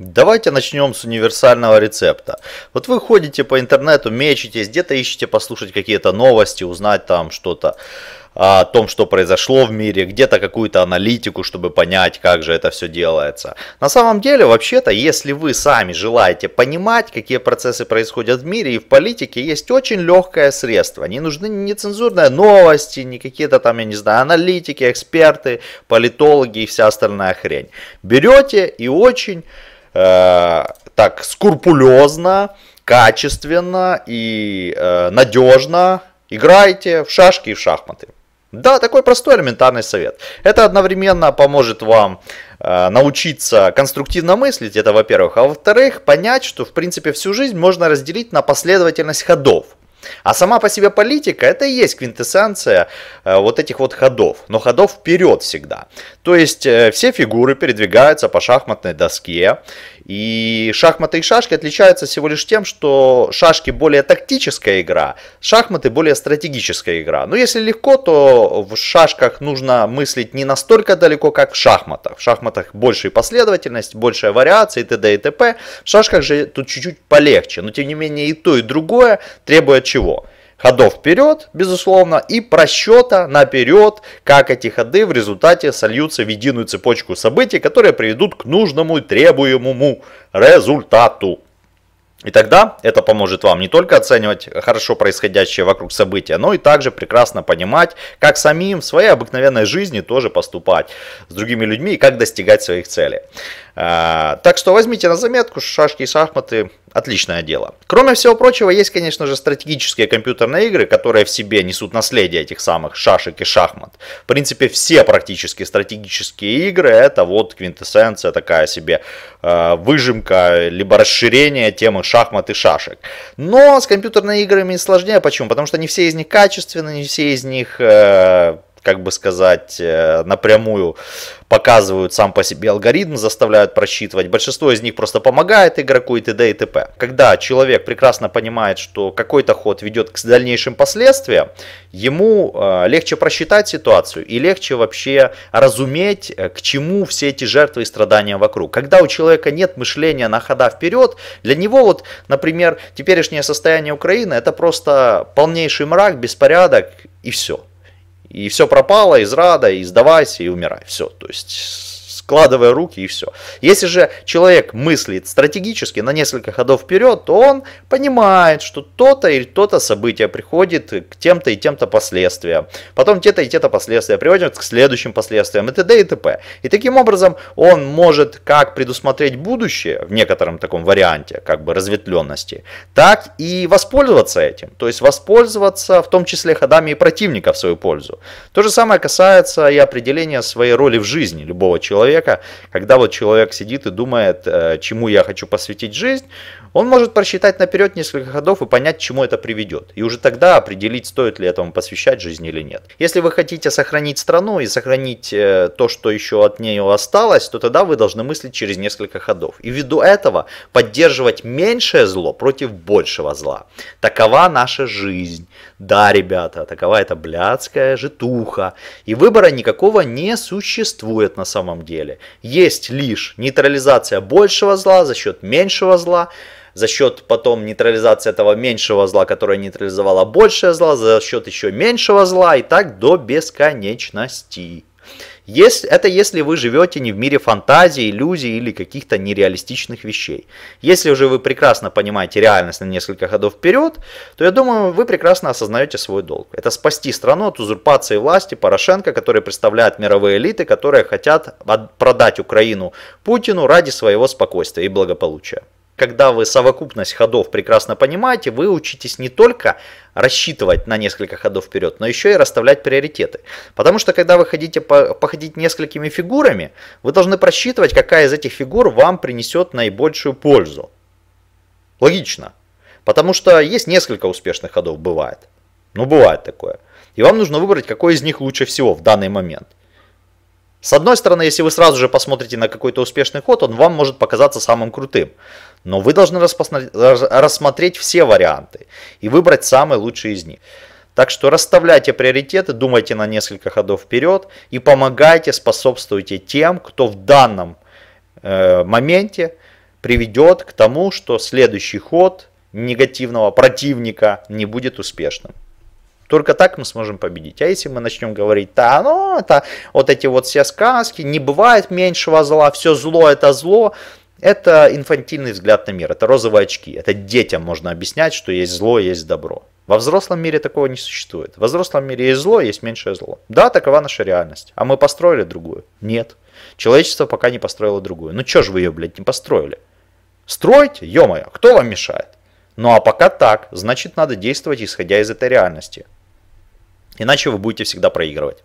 Давайте начнем с универсального рецепта. Вот вы ходите по интернету, мечетесь, где-то ищете послушать какие-то новости, узнать там что-то о том, что произошло в мире, где-то какую-то аналитику, чтобы понять, как же это все делается. На самом деле, вообще-то, если вы сами желаете понимать, какие процессы происходят в мире и в политике, есть очень легкое средство. Не нужны ни цензурные новости, ни какие-то там, я не знаю, аналитики, эксперты, политологи и вся остальная хрень. Берете и очень Э, так скрупулезно, качественно и э, надежно играйте в шашки и в шахматы. Да, такой простой элементарный совет. Это одновременно поможет вам э, научиться конструктивно мыслить, это во-первых. А во-вторых, понять, что в принципе всю жизнь можно разделить на последовательность ходов. А сама по себе политика это и есть квинтэссенция э, вот этих вот ходов, но ходов вперед всегда. То есть э, все фигуры передвигаются по шахматной доске, и шахматы и шашки отличаются всего лишь тем, что шашки более тактическая игра, шахматы более стратегическая игра. Но если легко, то в шашках нужно мыслить не настолько далеко, как в шахматах. В шахматах большая последовательность, большая вариация и т.д. и т.п. В шашках же тут чуть-чуть полегче, но тем не менее и то, и другое требует чего? ходов вперед, безусловно, и просчета наперед, как эти ходы в результате сольются в единую цепочку событий, которые приведут к нужному и требуемому результату. И тогда это поможет вам не только оценивать хорошо происходящее вокруг события, но и также прекрасно понимать, как самим в своей обыкновенной жизни тоже поступать с другими людьми и как достигать своих целей. А, так что возьмите на заметку, шашки и шахматы – отличное дело. Кроме всего прочего, есть, конечно же, стратегические компьютерные игры, которые в себе несут наследие этих самых шашек и шахмат. В принципе, все практически стратегические игры – это вот квинтэссенция, такая себе а, выжимка, либо расширение темы шахмат и шашек. Но с компьютерными играми сложнее. Почему? Потому что не все из них качественные, не все из них э, как бы сказать, э, напрямую показывают сам по себе алгоритм, заставляют просчитывать. Большинство из них просто помогает игроку и т.д. и т.п. Когда человек прекрасно понимает, что какой-то ход ведет к дальнейшим последствиям, ему э, легче просчитать ситуацию и легче вообще разуметь, э, к чему все эти жертвы и страдания вокруг. Когда у человека нет мышления на хода вперед, для него вот, например, теперешнее состояние Украины это просто полнейший мрак, беспорядок и все. И все пропало, и рада, и сдавайся, и умирай. Все, то есть складывая руки и все. Если же человек мыслит стратегически на несколько ходов вперед, то он понимает, что то-то или то-то событие приходит к тем-то и тем-то последствиям. Потом те-то и те-то последствия приводят к следующим последствиям и т.д. и т.п. И таким образом он может как предусмотреть будущее в некотором таком варианте, как бы разветвленности, так и воспользоваться этим. То есть воспользоваться в том числе ходами и противника в свою пользу. То же самое касается и определения своей роли в жизни любого человека человека, когда вот человек сидит и думает, э, чему я хочу посвятить жизнь, он может просчитать наперед несколько ходов и понять, чему это приведет. И уже тогда определить, стоит ли этому посвящать жизнь или нет. Если вы хотите сохранить страну и сохранить э, то, что еще от нее осталось, то тогда вы должны мыслить через несколько ходов. И ввиду этого поддерживать меньшее зло против большего зла. Такова наша жизнь. Да, ребята, такова эта блядская житуха. И выбора никакого не существует на самом деле далее. Есть лишь нейтрализация большего зла за счет меньшего зла, за счет потом нейтрализации этого меньшего зла, которое нейтрализовало большее зло, за счет еще меньшего зла и так до бесконечности. Если, это если вы живете не в мире фантазии, иллюзий или каких-то нереалистичных вещей. Если уже вы прекрасно понимаете реальность на несколько ходов вперед, то я думаю, вы прекрасно осознаете свой долг. Это спасти страну от узурпации власти Порошенко, который представляет мировые элиты, которые хотят продать Украину Путину ради своего спокойствия и благополучия когда вы совокупность ходов прекрасно понимаете, вы учитесь не только рассчитывать на несколько ходов вперед, но еще и расставлять приоритеты. Потому что когда вы хотите походить несколькими фигурами, вы должны просчитывать, какая из этих фигур вам принесет наибольшую пользу. Логично. Потому что есть несколько успешных ходов, бывает. Ну, бывает такое. И вам нужно выбрать, какой из них лучше всего в данный момент. С одной стороны, если вы сразу же посмотрите на какой-то успешный ход, он вам может показаться самым крутым. Но вы должны рассмотреть все варианты и выбрать самый лучший из них. Так что расставляйте приоритеты, думайте на несколько ходов вперед и помогайте, способствуйте тем, кто в данном э, моменте приведет к тому, что следующий ход негативного противника не будет успешным. Только так мы сможем победить. А если мы начнем говорить, да, ну, это вот эти вот все сказки, не бывает меньшего зла, все зло это зло, это инфантильный взгляд на мир, это розовые очки. Это детям можно объяснять, что есть зло, есть добро. Во взрослом мире такого не существует. Во взрослом мире есть зло, есть меньшее зло. Да, такова наша реальность. А мы построили другую? Нет. Человечество пока не построило другую. Ну чё ж вы ее, блядь, не построили? Стройте, ё-моё, кто вам мешает? Ну а пока так, значит надо действовать исходя из этой реальности. Иначе вы будете всегда проигрывать.